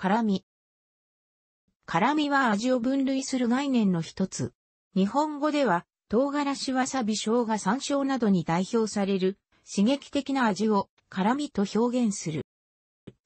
辛味。辛味は味を分類する概念の一つ。日本語では、唐辛子わさび生姜山椒などに代表される刺激的な味を辛味と表現する。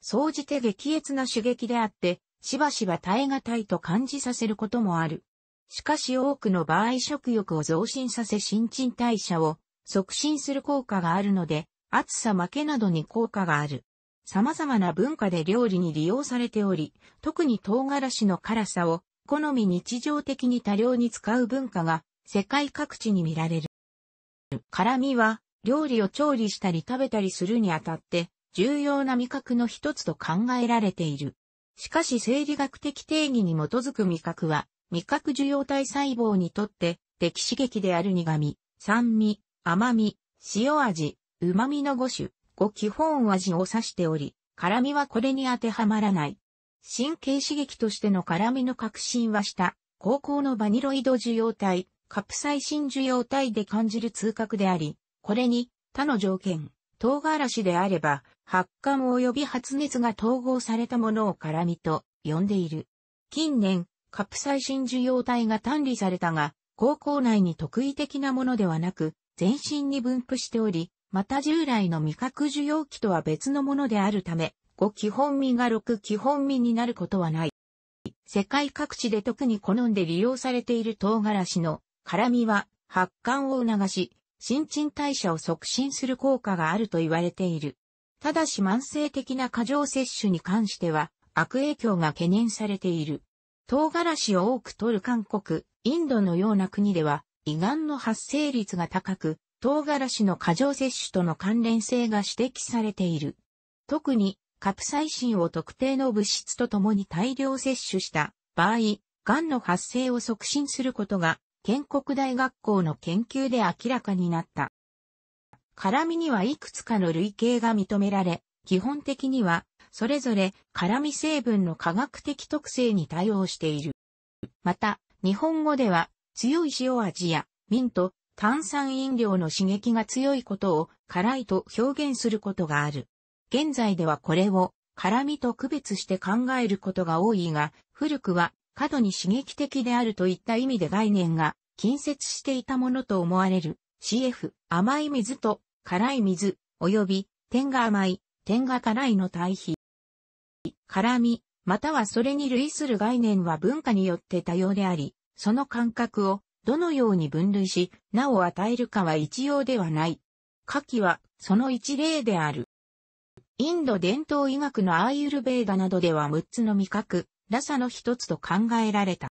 総じて激烈な刺激であって、しばしば耐え難いと感じさせることもある。しかし多くの場合食欲を増進させ新陳代謝を促進する効果があるので、暑さ負けなどに効果がある。様々な文化で料理に利用されており、特に唐辛子の辛さを好み日常的に多量に使う文化が世界各地に見られる。辛味は料理を調理したり食べたりするにあたって重要な味覚の一つと考えられている。しかし生理学的定義に基づく味覚は味覚受容体細胞にとって敵刺激である苦味、酸味、甘味、塩味、旨味の5種、ご基本味を指しており、辛味はこれに当てはまらない。神経刺激としての辛味の革新はした、高校のバニロイド受容体、カプサイシン受容体で感じる痛覚であり、これに、他の条件、唐辛子であれば、発汗及び発熱が統合されたものを辛味と呼んでいる。近年、カプサイシン受容体が単理されたが、高校内に特異的なものではなく、全身に分布しており、また従来の味覚受容器とは別のものであるため、5基本味が6基本味になることはない。世界各地で特に好んで利用されている唐辛子の辛味は発汗を促し、新陳代謝を促進する効果があると言われている。ただし慢性的な過剰摂取に関しては悪影響が懸念されている。唐辛子を多く摂る韓国、インドのような国では胃がんの発生率が高く、唐辛子の過剰摂取との関連性が指摘されている。特に、カプサイシンを特定の物質とともに大量摂取した場合、癌の発生を促進することが、建国大学校の研究で明らかになった。辛味にはいくつかの類型が認められ、基本的には、それぞれ辛味成分の科学的特性に対応している。また、日本語では、強い塩味や、ミント、炭酸飲料の刺激が強いことを辛いと表現することがある。現在ではこれを辛味と区別して考えることが多いが、古くは過度に刺激的であるといった意味で概念が近接していたものと思われる CF 甘い水と辛い水及び点が甘い、点が辛いの対比。辛味、またはそれに類する概念は文化によって多様であり、その感覚をどのように分類し、なお与えるかは一様ではない。下記は、その一例である。インド伝統医学のアーユルベーダなどでは6つの味覚、ラサの一つと考えられた。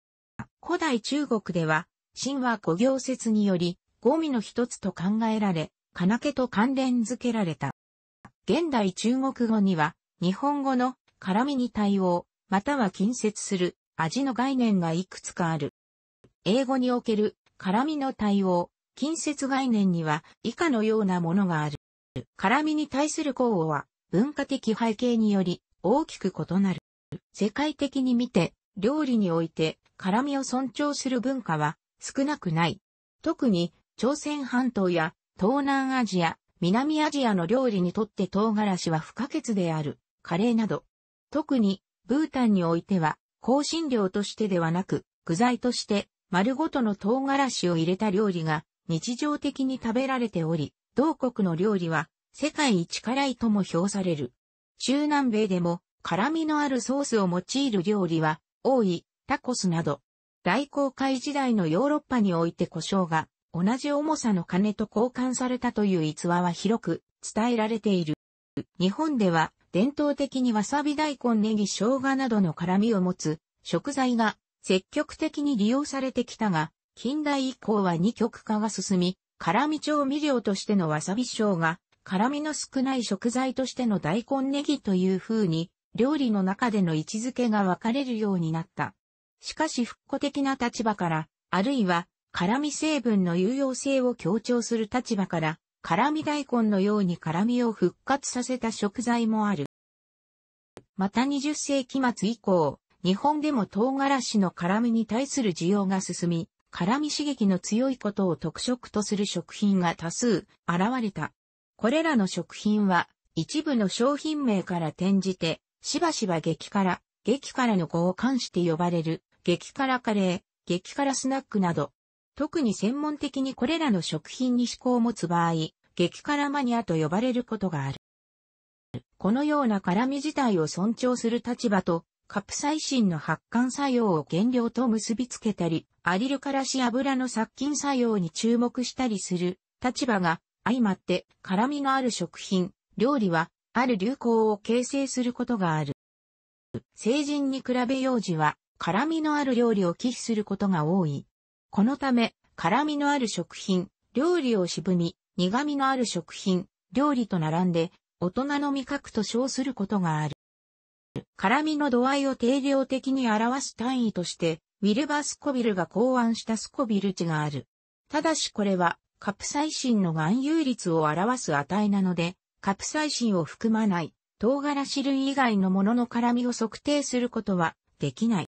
古代中国では、神話古行説により、ゴミの一つと考えられ、金家と関連付けられた。現代中国語には、日本語の辛味に対応、または近接する味の概念がいくつかある。英語における絡みの対応、近接概念には以下のようなものがある。絡みに対する候補は文化的背景により大きく異なる。世界的に見て料理において絡みを尊重する文化は少なくない。特に朝鮮半島や東南アジア、南アジアの料理にとって唐辛子は不可欠であるカレーなど。特にブータンにおいては香辛料としてではなく具材として丸ごとの唐辛子を入れた料理が日常的に食べられており、同国の料理は世界一辛いとも評される。中南米でも辛味のあるソースを用いる料理は多い、タコスなど。大航海時代のヨーロッパにおいて胡椒が同じ重さの金と交換されたという逸話は広く伝えられている。日本では伝統的にわさび大根ネギ生姜などの辛味を持つ食材が積極的に利用されてきたが、近代以降は二極化が進み、辛味調味料としてのわさび醤が、辛味の少ない食材としての大根ネギという風に、料理の中での位置づけが分かれるようになった。しかし復古的な立場から、あるいは、辛味成分の有用性を強調する立場から、辛味大根のように辛味を復活させた食材もある。また20世紀末以降、日本でも唐辛子の辛味に対する需要が進み、辛味刺激の強いことを特色とする食品が多数現れた。これらの食品は一部の商品名から転じて、しばしば激辛、激辛の語を冠して呼ばれる、激辛カレー、激辛スナックなど、特に専門的にこれらの食品に思考を持つ場合、激辛マニアと呼ばれることがある。このような辛味自体を尊重する立場とカプサイシンの発汗作用を原料と結びつけたり、アリルカラシ油の殺菌作用に注目したりする立場が相まって辛みのある食品、料理はある流行を形成することがある。成人に比べ幼児は辛みのある料理を忌避することが多い。このため、辛みのある食品、料理を渋み、苦味のある食品、料理と並んで、大人の味覚と称することがある。絡みの度合いを定量的に表す単位として、ウィルバー・スコビルが考案したスコビル値がある。ただしこれは、カプサイシンの含有率を表す値なので、カプサイシンを含まない、唐辛子類以外のものの絡みを測定することはできない。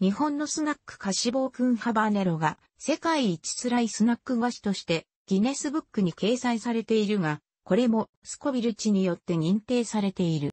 日本のスナック菓子棒くんハバネロが世界一辛いスナック菓子としてギネスブックに掲載されているが、これもスコビル値によって認定されている。